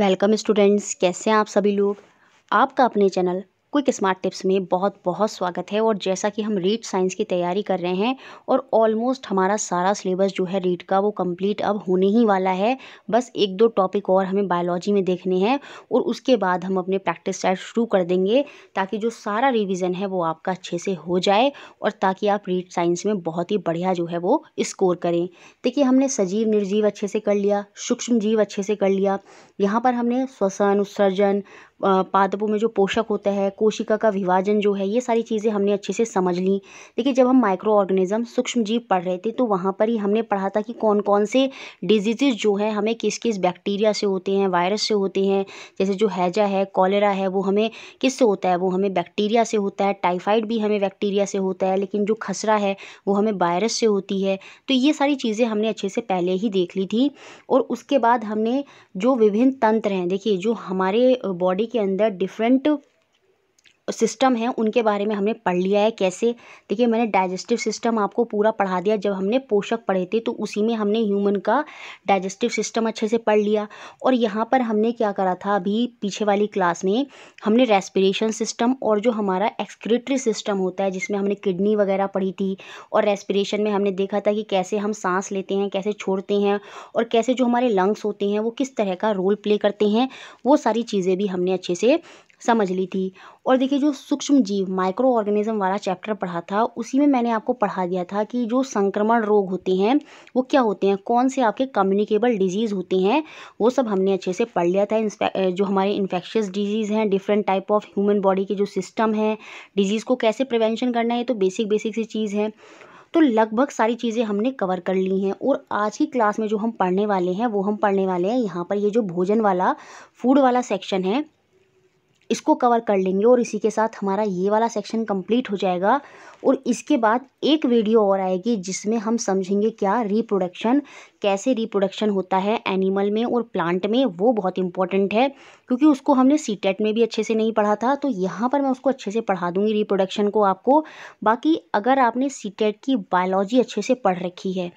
welcome students कैसे हैं आप सभी लोग आपका अपने चैनल क्विक स्मार्ट टिप्स में बहुत बहुत स्वागत है और जैसा कि हम रीड साइंस की तैयारी कर रहे हैं और ऑलमोस्ट हमारा सारा सिलेबस जो है रीड का वो कंप्लीट अब होने ही वाला है बस एक दो टॉपिक और हमें बायोलॉजी में देखने हैं और उसके बाद हम अपने प्रैक्टिस सेट शुरू कर देंगे ताकि जो सारा रिविज़न है वो आपका अच्छे से हो जाए और ताकि आप रीड साइंस में बहुत ही बढ़िया जो है वो स्कोर करें देखिए हमने सजीव निर्जीव अच्छे से कर लिया सूक्ष्म जीव अच्छे से कर लिया यहाँ पर हमने श्वसन उत्सर्जन पादपों में जो पोषक होता है कोशिका का विभाजन जो है ये सारी चीज़ें हमने अच्छे से समझ ली देखिए जब हम माइक्रो ऑर्गेनिज्म सूक्ष्म जीव पढ़ रहे थे तो वहाँ पर ही हमने पढ़ा था कि कौन कौन से डिजीज़ जो है हमें किस किस बैक्टीरिया से होते हैं वायरस से होते हैं जैसे जो हैजा है कॉलेरा है वो हमें किस से होता है वो हमें बैक्टीरिया से होता है टाइफाइड भी हमें बैक्टीरिया से होता है लेकिन जो खसरा है वो हमें वायरस से होती है तो ये सारी चीज़ें हमने अच्छे से पहले ही देख ली थी और उसके बाद हमने जो विभिन्न तंत्र हैं देखिए जो हमारे बॉडी के अंदर डिफरेंट सिस्टम हैं उनके बारे में हमने पढ़ लिया है कैसे देखिए मैंने डाइजेस्टिव सिस्टम आपको पूरा पढ़ा दिया जब हमने पोषक पढ़े थे तो उसी में हमने ह्यूमन का डाइजेस्टिव सिस्टम अच्छे से पढ़ लिया और यहाँ पर हमने क्या करा था अभी पीछे वाली क्लास में हमने रेस्पिरेशन सिस्टम और जो हमारा एक्सक्रेटरी सिस्टम होता है जिसमें हमने किडनी वगैरह पढ़ी थी और रेस्पिरेशन में हमने देखा था कि कैसे हम सांस लेते हैं कैसे छोड़ते हैं और कैसे जो हमारे लंग्स होते हैं वो किस तरह का रोल प्ले करते हैं वो सारी चीज़ें भी हमने अच्छे से समझ ली थी और देखिए जो सूक्ष्म जीव माइक्रो ऑर्गेनिज्म वाला चैप्टर पढ़ा था उसी में मैंने आपको पढ़ा दिया था कि जो संक्रमण रोग होते हैं वो क्या होते हैं कौन से आपके कम्युनिकेबल डिजीज़ होते हैं वो सब हमने अच्छे से पढ़ लिया था जो हमारे इन्फेक्शियस डिजीज़ हैं different type of human body के जो सिस्टम हैं डिजीज़ को कैसे प्रिवेंशन करना है ये तो बेसिक बेसिक सी चीज़ है तो लगभग सारी चीज़ें हमने कवर कर ली हैं और आज की क्लास में जो हम पढ़ने वाले हैं वो हम पढ़ने वाले हैं यहाँ पर ये जो भोजन वाला फूड वाला सेक्शन है इसको कवर कर लेंगे और इसी के साथ हमारा ये वाला सेक्शन कंप्लीट हो जाएगा और इसके बाद एक वीडियो और आएगी जिसमें हम समझेंगे क्या रिप्रोडक्शन कैसे रिप्रोडक्शन होता है एनिमल में और प्लांट में वो बहुत इंपॉर्टेंट है क्योंकि उसको हमने सी टेट e में भी अच्छे से नहीं पढ़ा था तो यहाँ पर मैं उसको अच्छे से पढ़ा दूँगी रिप्रोडक्शन को आपको बाकी अगर आपने सी टेट e की बायोलॉजी अच्छे से पढ़ रखी है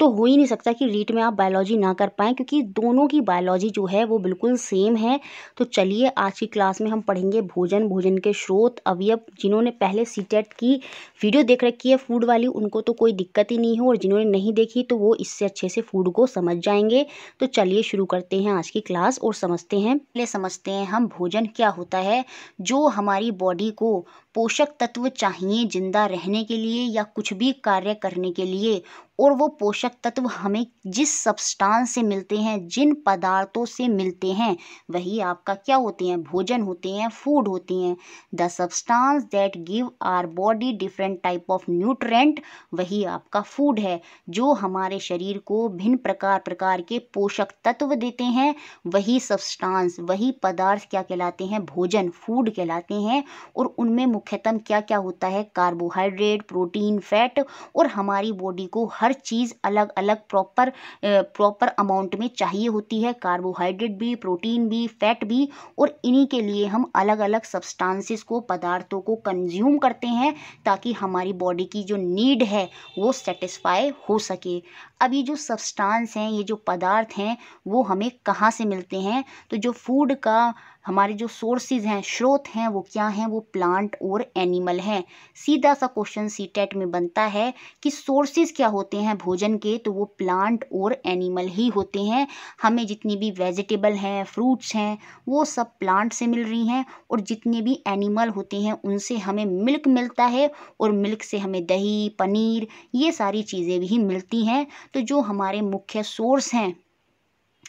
तो हो ही नहीं सकता कि रीट में आप बायोलॉजी ना कर पाएँ क्योंकि दोनों की बायोलॉजी जो है वो बिल्कुल सेम है तो चलिए आज की क्लास में हम पढ़ेंगे भोजन भोजन के स्रोत अवयव जिन्होंने पहले टेट e की वीडियो देख रखी है फूड वाली उनको तो कोई दिक्कत ही नहीं हो और जिन्होंने नहीं देखी तो वो इससे अच्छे से फूड को समझ जाएंगे तो चलिए शुरू करते हैं आज की क्लास और समझते हैं समझते हैं हम भोजन क्या होता है जो हमारी बॉडी को पोषक तत्व चाहिए जिंदा रहने के लिए या कुछ भी कार्य करने के लिए और वो पोषक तत्व हमें जिस सब्सटेंस से मिलते हैं जिन पदार्थों से मिलते हैं वही आपका क्या होते हैं भोजन होते हैं फूड होते हैं the substance that give our body different type of nutrient वही आपका फूड है जो हमारे शरीर को भिन्न प्रकार प्रकार के पोषक तत्व देते हैं वही सब्सटेंस वही पदार्थ क्या कहलाते हैं भोजन फूड कहलाते हैं और उनमें मुख्यतः क्या क्या होता है कार्बोहाइड्रेट प्रोटीन फैट और हमारी बॉडी को हर चीज़ अलग अलग प्रॉपर प्रॉपर अमाउंट में चाहिए होती है कार्बोहाइड्रेट भी प्रोटीन भी फैट भी और इन्हीं के लिए हम अलग अलग सब्सटांसिस को पदार्थों को कंज्यूम करते हैं ताकि हमारी बॉडी की जो नीड है वो सेटिस्फाई हो सके अब ये जो सब्सटांस हैं ये जो पदार्थ हैं वो हमें कहाँ से मिलते हैं तो जो फूड का हमारे जो सोर्सेज हैं स्रोत हैं वो क्या हैं वो प्लांट और एनिमल हैं सीधा सा क्वेश्चन सी टेट में बनता है कि सोर्सेज क्या होते हैं भोजन के तो वो प्लांट और एनिमल ही होते हैं हमें जितनी भी वेजिटेबल हैं फ्रूट्स हैं वो सब प्लांट से मिल रही हैं और जितने भी एनिमल होते हैं उनसे हमें मिल्क मिलता है और मिल्क से हमें दही पनीर ये सारी चीज़ें भी मिलती हैं तो जो हमारे मुख्य सोर्स हैं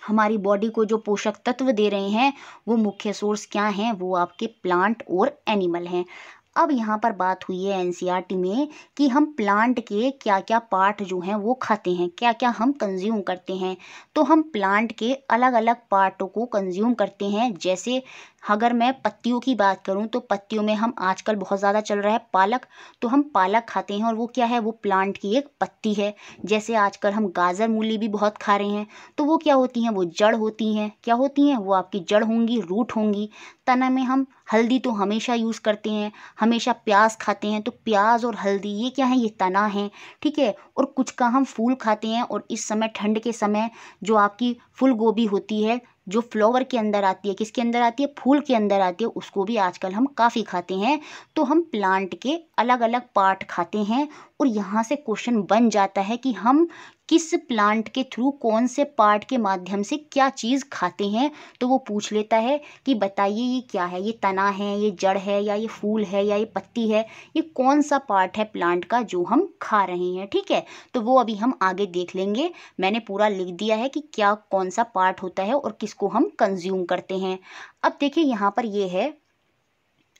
हमारी बॉडी को जो पोषक तत्व दे रहे हैं वो मुख्य सोर्स क्या हैं वो आपके प्लांट और एनिमल हैं अब यहाँ पर बात हुई है एनसीईआरटी e में कि हम प्लांट के क्या क्या पार्ट जो हैं वो खाते हैं क्या क्या हम कंज्यूम करते हैं तो हम प्लांट के अलग अलग पार्टों को कंज्यूम करते हैं जैसे अगर मैं पत्तियों की बात करूं तो पत्तियों में हम आजकल बहुत ज़्यादा चल रहा है पालक तो हम पालक खाते हैं और वो क्या है वो प्लांट की एक पत्ती है जैसे आजकल हम गाजर मूली भी बहुत खा रहे हैं तो वो क्या होती हैं वो जड़ होती हैं क्या होती हैं वो आपकी जड़ होंगी रूट होंगी तना में हम हल्दी तो हमेशा यूज़ करते हैं हमेशा प्याज खाते हैं तो प्याज और हल्दी ये क्या है ये तना है ठीक है और कुछ का हम फूल खाते हैं और इस समय ठंड के समय जो आपकी फूल गोभी होती है जो फ्लावर के अंदर आती है किसके अंदर आती है फूल के अंदर आती है उसको भी आजकल हम काफ़ी खाते हैं तो हम प्लांट के अलग अलग पार्ट खाते हैं और यहाँ से क्वेश्चन बन जाता है कि हम किस प्लांट के थ्रू कौन से पार्ट के माध्यम से क्या चीज़ खाते हैं तो वो पूछ लेता है कि बताइए ये क्या है ये तना है ये जड़ है या ये फूल है या ये पत्ती है ये कौन सा पार्ट है प्लांट का जो हम खा रहे हैं ठीक है तो वो अभी हम आगे देख लेंगे मैंने पूरा लिख दिया है कि क्या कौन सा पार्ट होता है और किसको हम कंज्यूम करते हैं अब देखिए यहाँ पर ये है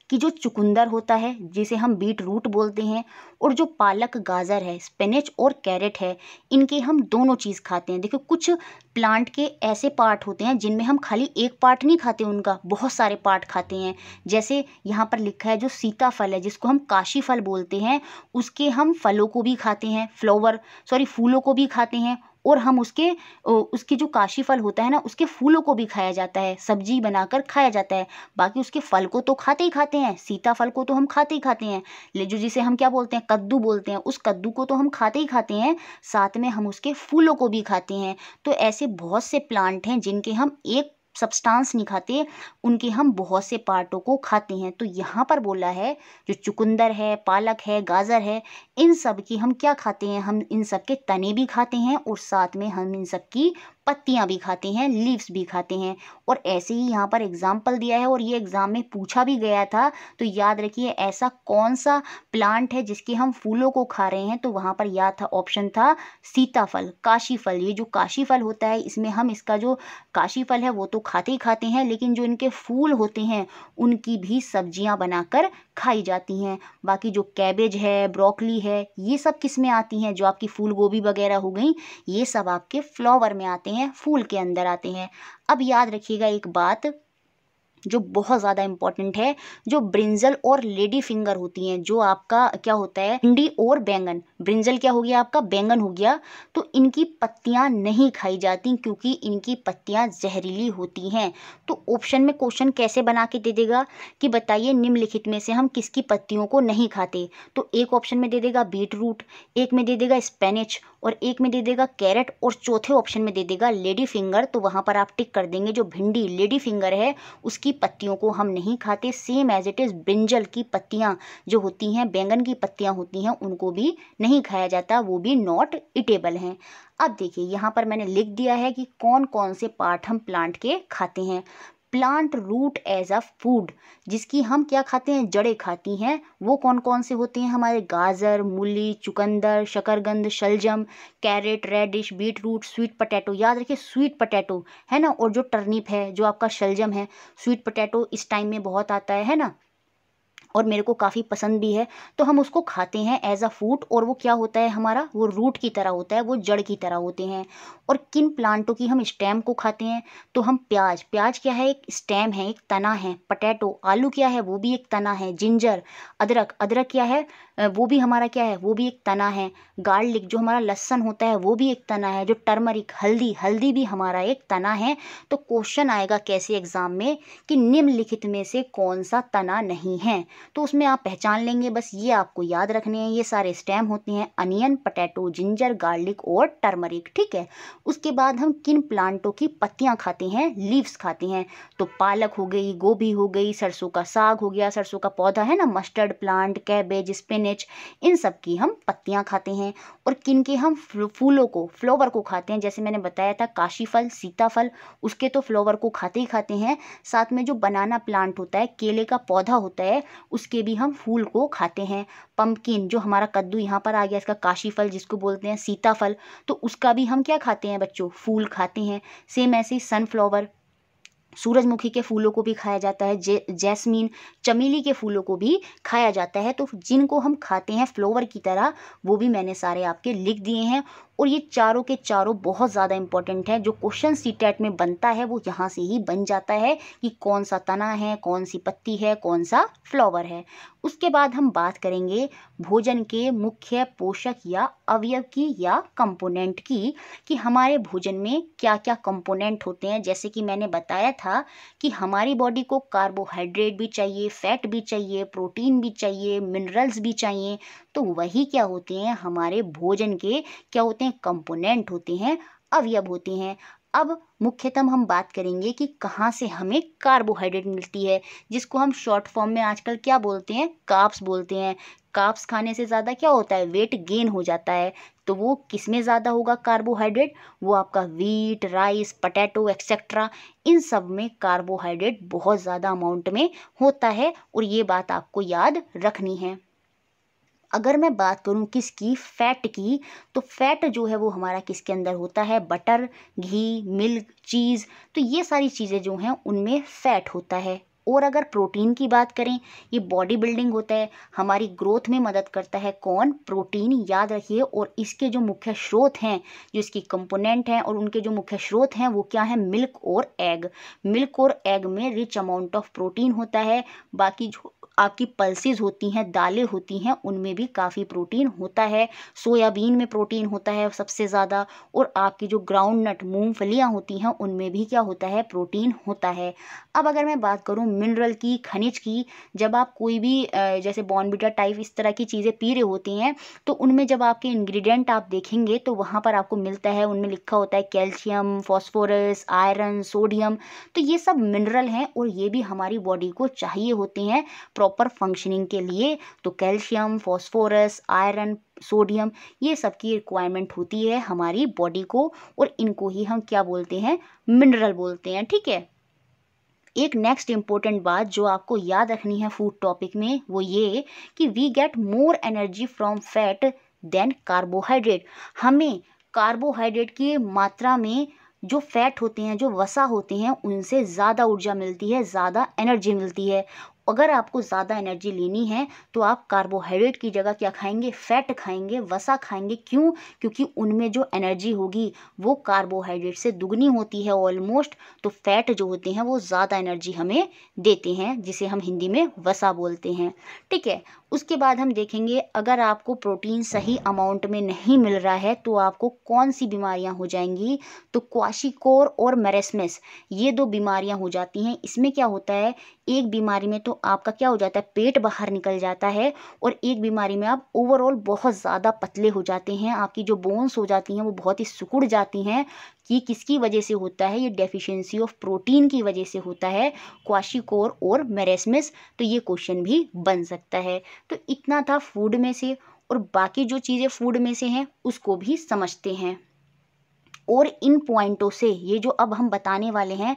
कि जो चुकंदर होता है जिसे हम बीट रूट बोलते हैं और जो पालक गाजर है स्पेनेच और कैरेट है इनके हम दोनों चीज़ खाते हैं देखो कुछ प्लांट के ऐसे पार्ट होते हैं जिनमें हम खाली एक पार्ट नहीं खाते उनका बहुत सारे पार्ट खाते हैं जैसे यहाँ पर लिखा है जो सीताफल है जिसको हम काशी फल बोलते हैं उसके हम फलों को भी खाते हैं फ्लोवर सॉरी फूलों को भी खाते हैं और हम उसके उसके जो काशी फल होता है ना उसके फूलों को भी खाया जाता है सब्जी बनाकर खाया जाता है बाकी उसके फल को तो खाते ही खाते हैं सीताफल को तो हम खाते ही खाते हैं ले जो जिसे हम क्या बोलते हैं कद्दू बोलते हैं उस कद्दू को तो हम खाते ही खाते हैं साथ में हम उसके फूलों को भी खाते हैं तो ऐसे बहुत से प्लांट हैं जिनके हम एक सब्सटांस नहीं खाते उनके हम बहुत से पार्टों को खाते हैं तो यहाँ पर बोला है जो चुकंदर है पालक है गाजर है इन सब की हम क्या खाते हैं हम इन सब के तने भी खाते हैं और साथ में हम इन सब की पत्तियाँ भी खाते हैं लीव्स भी खाते हैं और ऐसे ही यहाँ पर एग्जाम्पल दिया है और ये एग्ज़ाम में पूछा भी गया था तो याद रखिए ऐसा कौन सा प्लांट है जिसके हम फूलों को खा रहे हैं तो वहाँ पर याद था ऑप्शन था सीताफल काशीफल ये जो काशीफल होता है इसमें हम इसका जो काशीफल है वो तो खाते ही खाते हैं लेकिन जो इनके फूल होते हैं उनकी भी सब्जियाँ बनाकर खाई जाती हैं बाकी जो कैबेज है ब्रोकली है ये सब किस में आती हैं जो आपकी फूल गोभी वगैरह हो गई ये सब आपके फ्लावर में आते हैं हैं फूल के अंदर आते हैं अब याद रखिएगा एक बात जो बहुत ज़्यादा इंपॉर्टेंट है जो ब्रिंजल और लेडी फिंगर होती हैं जो आपका क्या होता है भिंडी और बैंगन ब्रिंजल क्या हो गया आपका बैंगन हो गया तो इनकी पत्तियां नहीं खाई जाती क्योंकि इनकी पत्तियां जहरीली होती हैं तो ऑप्शन में क्वेश्चन कैसे बना के दे देगा कि बताइए निम्नलिखित में से हम किसकी पत्तियों को नहीं खाते तो एक ऑप्शन में दे देगा बीट रूट एक में दे देगा स्पेनिच और एक में दे देगा कैरेट और चौथे ऑप्शन में दे देगा लेडी फिंगर तो वहाँ पर आप टिक कर देंगे जो भिंडी लेडी फिंगर है उसकी की पत्तियों को हम नहीं खाते same as it is brinjal की पत्तियाँ जो होती हैं बैंगन की पत्तियाँ होती हैं उनको भी नहीं खाया जाता वो भी नॉट इटेबल हैं अब देखिए यहाँ पर मैंने लिख दिया है कि कौन कौन से पार्ट हम प्लांट के खाते हैं plant root as a food जिसकी हम क्या खाते हैं जड़ें खाती हैं वो कौन कौन से होते हैं हमारे गाजर मूली चुकंदर शकरगंद शलजम carrot radish beet root sweet potato याद रखिए स्वीट पटैटो है ना और जो टर्निप है जो आपका शलजम है स्वीट पटैटो इस टाइम में बहुत आता है है ना और मेरे को काफ़ी पसंद भी है तो हम उसको खाते हैं एज अ फूड और वो क्या होता है हमारा वो रूट की तरह होता है वो जड़ की तरह होते हैं और किन प्लांटों की हम स्टेम को खाते हैं तो हम प्याज प्याज क्या है एक स्टेम है एक तना है पटेटो आलू क्या है वो भी एक तना है जिंजर अदरक अदरक क्या है वो भी हमारा क्या है वो भी एक तना है गार्लिक जो हमारा लहसन होता है वो भी एक तना है जो टर्मरिक हल्दी हल्दी भी हमारा एक तना है तो क्वेश्चन आएगा कैसे एग्ज़ाम में कि निम्नलिखित में से कौन सा तना नहीं है तो उसमें आप पहचान लेंगे बस ये आपको याद रखने हैं ये सारे स्टेम होते हैं अनियन पटेटो जिंजर गार्लिक और टर्मरिक ठीक है उसके बाद हम किन प्लांटों की पत्तियाँ खाते हैं लीव्स खाते हैं तो पालक हो गई गोभी हो गई सरसों का साग हो गया सरसों का पौधा है ना मस्टर्ड प्लांट कैबेज स्पिनिच इन सब की हम पत्तियाँ खाते हैं और किन के हम फूलों को फ्लोवर को खाते हैं जैसे मैंने बताया था काशी फल सीताफल उसके तो फ्लोवर को खाते ही खाते हैं साथ में जो बनाना प्लांट होता है केले का पौधा होता है उसके भी हम फूल को खाते हैं पम्पकिन जो हमारा कद्दू यहाँ पर आ गया इसका काशी फल जिसको बोलते हैं सीताफल तो उसका भी हम क्या खाते हैं बच्चों फूल खाते हैं सेम ऐसे ही सनफ्लावर सूरजमुखी के फूलों को भी खाया जाता है जे जैस्मीन चमेली के फूलों को भी खाया जाता है तो जिनको हम खाते हैं फ्लोवर की तरह वो भी मैंने सारे आपके लिख दिए हैं और ये चारों के चारों बहुत ज़्यादा इंपॉर्टेंट है जो क्वेश्चन सी टैट में बनता है वो यहाँ से ही बन जाता है कि कौन सा तना है कौन सी पत्ती है कौन सा फ्लावर है उसके बाद हम बात करेंगे भोजन के मुख्य पोषक या अवयव की या कंपोनेंट की कि हमारे भोजन में क्या क्या कंपोनेंट होते हैं जैसे कि मैंने बताया था कि हमारी बॉडी को कार्बोहाइड्रेट भी चाहिए फैट भी चाहिए प्रोटीन भी चाहिए मिनरल्स भी चाहिए तो वही क्या होते हैं हमारे भोजन के क्या होते हैं कंपोनेंट होते हैं अवयव होते हैं अब मुख्यतम हम बात करेंगे कि कहाँ से हमें कार्बोहाइड्रेट मिलती है जिसको हम शॉर्ट फॉर्म में आजकल क्या बोलते हैं काप्स बोलते हैं काप्स खाने से ज़्यादा क्या होता है वेट गेन हो जाता है तो वो किस में ज़्यादा होगा कार्बोहाइड्रेट वो आपका वीट राइस पटैटो एक्सेट्रा इन सब में कार्बोहाइड्रेट बहुत ज़्यादा अमाउंट में होता है और ये बात आपको याद रखनी है अगर मैं बात करूँ किसकी फ़ैट की तो फ़ैट जो है वो हमारा किसके अंदर होता है बटर घी मिल्क चीज़ तो ये सारी चीज़ें जो हैं उनमें फ़ैट होता है और अगर प्रोटीन की बात करें ये बॉडी बिल्डिंग होता है हमारी ग्रोथ में मदद करता है कौन प्रोटीन याद रखिए और इसके जो मुख्य स्रोत हैं जो इसकी कंपोनेंट हैं और उनके जो मुख्य स्रोत हैं वो क्या हैं मिल्क और एग मिल्क और एग में रिच अमाउंट ऑफ प्रोटीन होता है बाकी जो आपकी पल्सेज होती हैं दालें होती हैं उनमें भी काफ़ी प्रोटीन होता है सोयाबीन में प्रोटीन होता है सबसे ज़्यादा और आपकी जो ग्राउंड नट मूँगफलियाँ होती हैं उनमें भी क्या होता है प्रोटीन होता है अब अगर मैं बात करूँ मिनरल की खनिज की जब आप कोई भी जैसे बॉनबिटा टाइप इस तरह की चीज़ें पी रहे होती हैं तो उनमें जब आपके इन्ग्रीडियंट आप देखेंगे तो वहाँ पर आपको मिलता है उनमें लिखा होता है कैल्शियम फॉस्फोरस आयरन सोडियम तो ये सब मिनरल हैं और ये भी हमारी बॉडी को चाहिए होते हैं प्रॉपर फंक्शनिंग के लिए तो कैल्शियम फॉस्फोरस आयरन सोडियम ये सब की रिक्वायरमेंट होती है हमारी बॉडी को और इनको ही हम क्या बोलते हैं मिनरल बोलते हैं ठीक है एक नेक्स्ट इम्पोर्टेंट बात जो आपको याद रखनी है फूड टॉपिक में वो ये कि we get more energy from fat than carbohydrate हमें कार्बोहाइड्रेट की मात्रा में जो फैट होते हैं जो वसा होते हैं उनसे ज़्यादा ऊर्जा मिलती है ज़्यादा एनर्जी मिलती है अगर आपको ज़्यादा एनर्जी लेनी है तो आप कार्बोहाइड्रेट की जगह क्या खाएंगे फैट खाएंगे वसा खाएंगे क्यों क्योंकि उनमें जो एनर्जी होगी वो कार्बोहाइड्रेट से दुगनी होती है ऑलमोस्ट तो फैट जो होते हैं वो ज़्यादा एनर्जी हमें देते हैं जिसे हम हिंदी में वसा बोलते हैं ठीक है उसके बाद हम देखेंगे अगर आपको प्रोटीन सही अमाउंट में नहीं मिल रहा है तो आपको कौन सी बीमारियाँ हो जाएंगी तो क्वाशिकोर और मेरेसमेस ये दो बीमारियाँ हो जाती हैं इसमें क्या होता है एक बीमारी में तो आपका क्या हो जाता है पेट बाहर निकल जाता है और एक बीमारी में आप ओवरऑल बहुत ज़्यादा पतले हो जाते हैं आपकी जो बोन्स हो जाती हैं वो बहुत ही सिकुड़ जाती हैं कि किसकी वजह से होता है ये डेफिशिएंसी ऑफ प्रोटीन की वजह से होता है क्वाशिकोर और मेरेसमिस तो ये क्वेश्चन भी बन सकता है तो इतना था फूड में से और बाकी जो चीज़ें फूड में से हैं उसको भी समझते हैं और इन पॉइंटों से ये जो अब हम बताने वाले हैं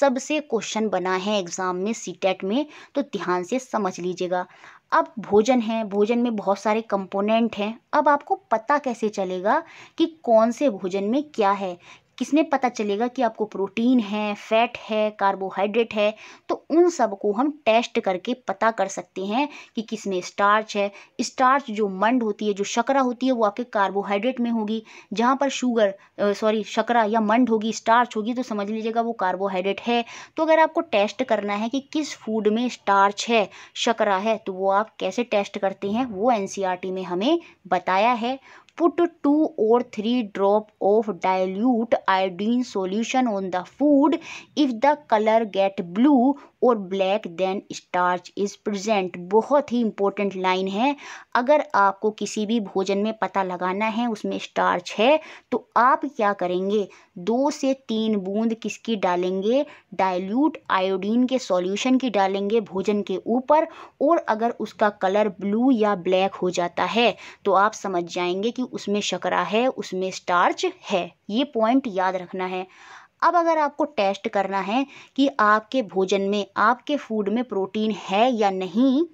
सबसे क्वेश्चन बना है एग्ज़ाम में सी टेट e में तो ध्यान से समझ लीजिएगा अब भोजन है भोजन में बहुत सारे कंपोनेंट हैं अब आपको पता कैसे चलेगा कि कौन से भोजन में क्या है किसने पता चलेगा कि आपको प्रोटीन है फैट है कार्बोहाइड्रेट है तो उन सब को हम टेस्ट करके पता कर सकते हैं कि किस में स्टार्च है स्टार्च जो मंड होती है जो शकरा होती है वो आपके कार्बोहाइड्रेट में होगी जहाँ पर शुगर सॉरी शकरा या मंड होगी स्टार्च होगी तो समझ लीजिएगा वो कार्बोहाइड्रेट है तो अगर आपको टेस्ट करना है कि किस फूड में स्टार्च है शकरा है तो वो आप कैसे टेस्ट करते हैं वो एन e में हमें बताया है put 2 or 3 drop of dilute iodine solution on the food if the color get blue और black then starch is present बहुत ही इम्पोर्टेंट लाइन है अगर आपको किसी भी भोजन में पता लगाना है उसमें स्टार्च है तो आप क्या करेंगे दो से तीन बूंद किसकी डालेंगे डाइल्यूट आयोडीन के सॉल्यूशन की डालेंगे भोजन के ऊपर और अगर उसका कलर ब्लू या ब्लैक हो जाता है तो आप समझ जाएंगे कि उसमें शकरा है उसमें स्टार्च है ये पॉइंट याद रखना है अब अगर आपको टेस्ट करना है कि आपके भोजन में आपके फूड में प्रोटीन है या नहीं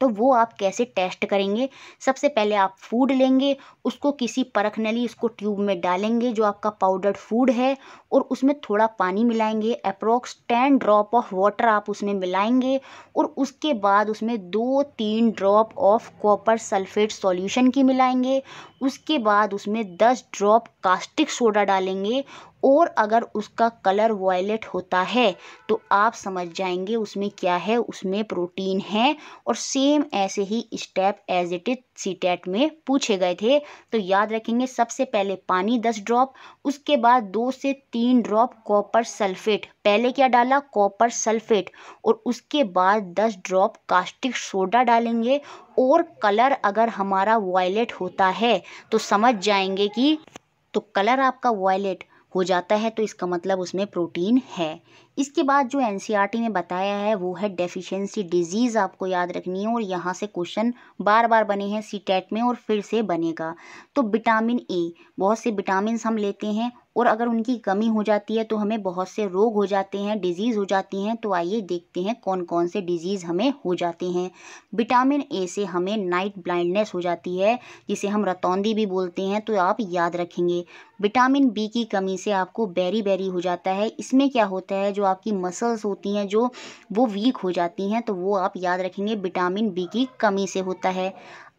तो वो आप कैसे टेस्ट करेंगे सबसे पहले आप फूड लेंगे उसको किसी परख नली उसको ट्यूब में डालेंगे जो आपका पाउडर्ड फूड है और उसमें थोड़ा पानी मिलाएंगे approx ten drop of water आप उसमें मिलाएंगे और उसके बाद उसमें दो तीन drop of copper sulphate solution की मिलाएंगे उसके बाद उसमें दस ड्रॉप कास्टिक सोडा डालेंगे और अगर उसका कलर वायलेट होता है तो आप समझ जाएंगे उसमें क्या है उसमें प्रोटीन है और सेम ऐसे ही step as it is C में पूछे गए थे तो याद रखेंगे सबसे पहले पानी दस ड्रॉप उसके बाद दो से तीन तीन ड्रॉप कॉपर सल्फेट पहले क्या डाला कॉपर सल्फेट और उसके बाद दस ड्रॉप कास्टिक सोडा डालेंगे और कलर अगर हमारा वायलेट होता है तो समझ जाएंगे कि तो कलर आपका वायलेट हो जाता है तो इसका मतलब उसमें प्रोटीन है इसके बाद जो एन e ने बताया है वो है डेफिशिएंसी डिजीज़ आपको याद रखनी है और यहाँ से क्वेश्चन बार बार बने हैं सी e में और फिर से बनेगा तो विटामिन ए बहुत से विटामिन हम लेते हैं और अगर उनकी कमी हो जाती है तो हमें बहुत से रोग हो जाते हैं डिजीज़ हो जाती हैं तो आइए देखते हैं कौन कौन से डिजीज़ हमें हो जाते हैं विटामिन ए से हमें नाइट ब्लाइंडनेस हो जाती है जिसे हम रतौंदी भी बोलते हैं तो आप याद रखेंगे विटामिन बी की कमी से आपको बैरी बैरी हो जाता है इसमें क्या होता है जो आपकी मसल्स होती हैं जो वो वीक हो जाती हैं तो वो आप याद रखेंगे विटामिन बी की कमी से होता है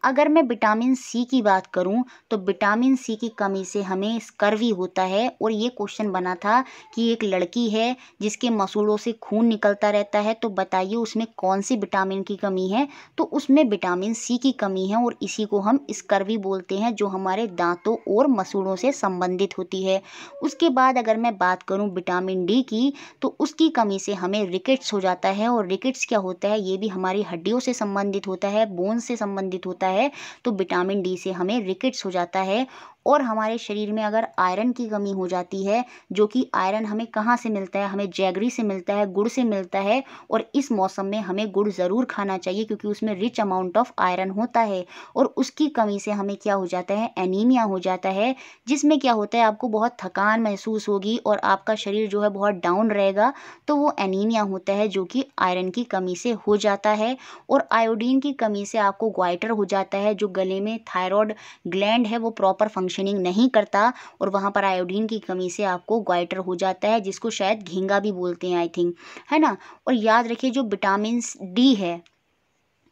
अगर मैं विटामिन सी की बात करूं तो विटामिन सी की कमी से हमें स्कर्वी होता है और ये क्वेश्चन बना था कि एक लड़की है जिसके मसूड़ों से खून निकलता रहता है तो बताइए उसमें कौन सी विटामिन की कमी है तो उसमें विटामिन सी की कमी है और इसी को हम स्कर्वी बोलते हैं जो हमारे दांतों और मसूड़ों से संबंधित होती है उसके बाद अगर मैं बात करूँ विटामिन डी की तो उसकी कमी से हमें रिकेट्स हो जाता है और रिकेट्स क्या होता है ये भी हमारी हड्डियों से संबंधित होता है बोन से संबंधित होता है है तो विटामिन डी से हमें रिकेट्स हो जाता है और हमारे शरीर में अगर आयरन की कमी हो जाती है जो कि आयरन हमें कहाँ से मिलता है हमें जैगरी से मिलता है गुड़ से मिलता है और इस मौसम में हमें गुड़ ज़रूर खाना चाहिए क्योंकि उसमें रिच अमाउंट ऑफ आयरन होता है और उसकी कमी से हमें क्या हो जाता है एनीमिया हो जाता है जिसमें क्या होता है आपको बहुत थकान महसूस होगी और आपका शरीर जो है बहुत डाउन रहेगा तो वो एनीमिया होता है जो कि आयरन की कमी से हो जाता है और आयोडीन की कमी से आपको ग्वाइटर हो जाता है जो गले में थायरॉयड ग्लैंड है वो प्रॉपर फंक्शन फंक्शनिंग नहीं करता और वहाँ पर आयोडीन की कमी से आपको ग्वाइटर हो जाता है जिसको शायद घेंगा भी बोलते हैं आई थिंक है ना और याद रखिए जो विटामिन डी है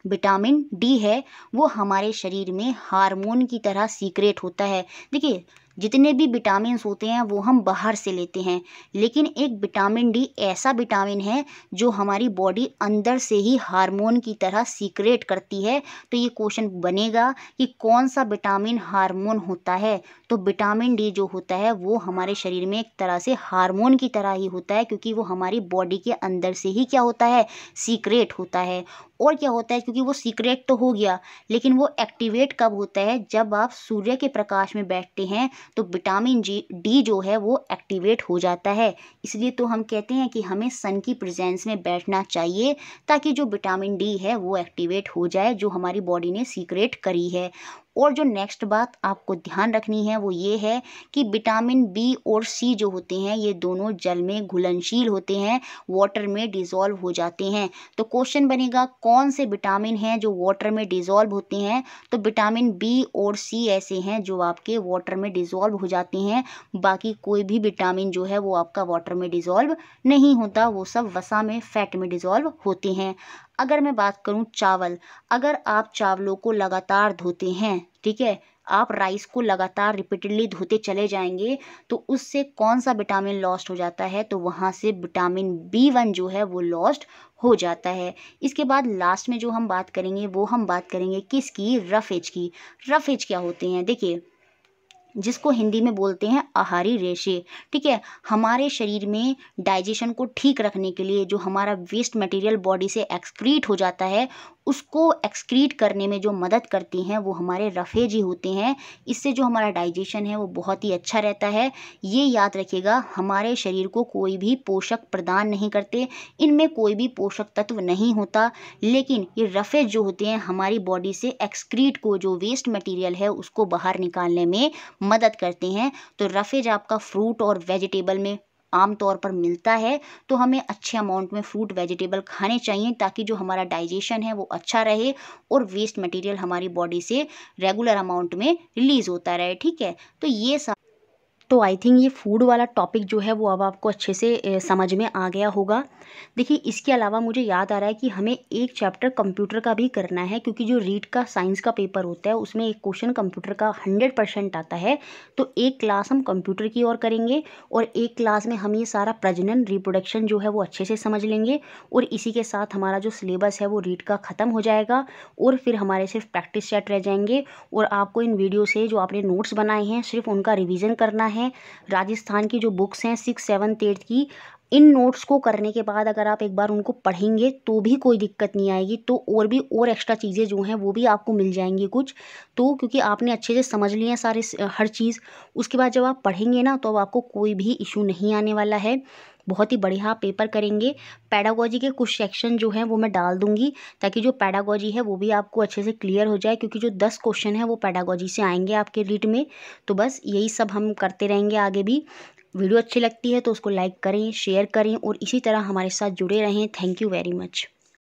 विटामिन डी है वो हमारे शरीर में हार्मोन की तरह सीक्रेट होता है देखिए जितने भी विटामिन होते हैं वो हम बाहर से लेते हैं लेकिन एक विटामिन डी ऐसा विटामिन है जो हमारी बॉडी अंदर से ही हार्मोन की तरह सीक्रेट करती है तो ये क्वेश्चन बनेगा कि कौन सा विटामिन हार्मोन होता है तो विटामिन डी जो होता है वो हमारे शरीर में एक तरह से हार्मोन की तरह ही होता है क्योंकि वो हमारी बॉडी के अंदर से ही क्या होता है सीक्रेट होता है और क्या होता है क्योंकि वो सीक्रेट तो हो गया लेकिन वो एक्टिवेट कब होता है जब आप सूर्य के प्रकाश में बैठते हैं तो विटामिन जी डी जो है वो एक्टिवेट हो जाता है इसलिए तो हम कहते हैं कि हमें सन की प्रेजेंस में बैठना चाहिए ताकि जो विटामिन डी है वो एक्टिवेट हो जाए जो हमारी बॉडी ने सीक्रेट करी है और जो नेक्स्ट बात आपको ध्यान रखनी है वो ये है कि विटामिन बी और सी जो होते हैं ये दोनों जल में घुलनशील होते हैं वाटर में डिज़ोल्व हो जाते हैं तो क्वेश्चन बनेगा कौन से विटामिन हैं जो वाटर में डिज़ोल्व होते हैं तो विटामिन बी और सी ऐसे हैं जो आपके वाटर में डिज़ोल्व हो जाते हैं बाकी कोई भी विटामिन जो है वो आपका वाटर में डिज़ोल्व नहीं होता वो सब वसा में फैट में डिज़ोल्व होते हैं अगर मैं बात करूँ चावल अगर आप चावलों को लगातार धोते हैं ठीक है आप राइस को लगातार रिपीटेडली धोते चले जाएंगे तो उससे कौन सा विटामिन लॉस्ट हो जाता है तो वहाँ से विटामिन बी वन जो है वो लॉस्ट हो जाता है इसके बाद लास्ट में जो हम बात करेंगे वो हम बात करेंगे किसकी रफ एज की रफ एज क्या होते हैं देखिए जिसको हिंदी में बोलते हैं आहारी रेशे ठीक है हमारे शरीर में डाइजेशन को ठीक रखने के लिए जो हमारा वेस्ट मटेरियल बॉडी से एक्सक्रीट हो जाता है उसको एक्सक्रीट करने में जो मदद करती हैं वो हमारे रफेजी होते हैं इससे जो हमारा डाइजेशन है वो बहुत ही अच्छा रहता है ये याद रखिएगा हमारे शरीर को कोई भी पोषक प्रदान नहीं करते इनमें कोई भी पोषक तत्व नहीं होता लेकिन ये रफेज जो होते हैं हमारी बॉडी से एक्सक्रीट को जो वेस्ट मटीरियल है उसको बाहर निकालने में मदद करते हैं तो रफेज आपका फ्रूट और वेजिटेबल में आमतौर पर मिलता है तो हमें अच्छे अमाउंट में फ्रूट वेजिटेबल खाने चाहिए ताकि जो हमारा डाइजेशन है वो अच्छा रहे और वेस्ट मटेरियल हमारी बॉडी से रेगुलर अमाउंट में रिलीज़ होता रहे ठीक है तो ये सब तो आई थिंक ये फ़ूड वाला टॉपिक जो है वो अब आपको अच्छे से समझ में आ गया होगा देखिए इसके अलावा मुझे याद आ रहा है कि हमें एक चैप्टर कंप्यूटर का भी करना है क्योंकि जो रीड का साइंस का पेपर होता है उसमें एक क्वेश्चन कंप्यूटर का हंड्रेड परसेंट आता है तो एक क्लास हम कंप्यूटर की ओर करेंगे और एक क्लास में हम ये सारा प्रजनन रिप्रोडक्शन जो है वो अच्छे से समझ लेंगे और इसी के साथ हमारा जो सिलेबस है वो रीड का ख़त्म हो जाएगा और फिर हमारे सिर्फ प्रैक्टिस चैट रह जाएंगे और आपको इन वीडियो से जो आपने नोट्स बनाए हैं सिर्फ उनका रिविज़न करना है हैं राजस्थान की जो बुक्स हैं सिक्स सेवन्थ एट्थ की इन नोट्स को करने के बाद अगर आप एक बार उनको पढ़ेंगे तो भी कोई दिक्कत नहीं आएगी तो और भी और एक्स्ट्रा चीज़ें जो हैं वो भी आपको मिल जाएंगी कुछ तो क्योंकि आपने अच्छे से समझ लिए हैं सारे हर चीज़ उसके बाद जब आप पढ़ेंगे ना तो अब आपको कोई भी इशू नहीं आने वाला है बहुत ही बढ़िया पेपर करेंगे पैडागोजी के कुछ सेक्शन जो हैं वो मैं डाल दूंगी ताकि जो पैडागोजी है वो भी आपको अच्छे से क्लियर हो जाए क्योंकि जो दस क्वेश्चन है वो पैडागोजी से आएंगे आपके रीट में तो बस यही सब हम करते रहेंगे आगे भी वीडियो अच्छी लगती है तो उसको लाइक करें शेयर करें और इसी तरह हमारे साथ जुड़े रहें थैंक यू वेरी मच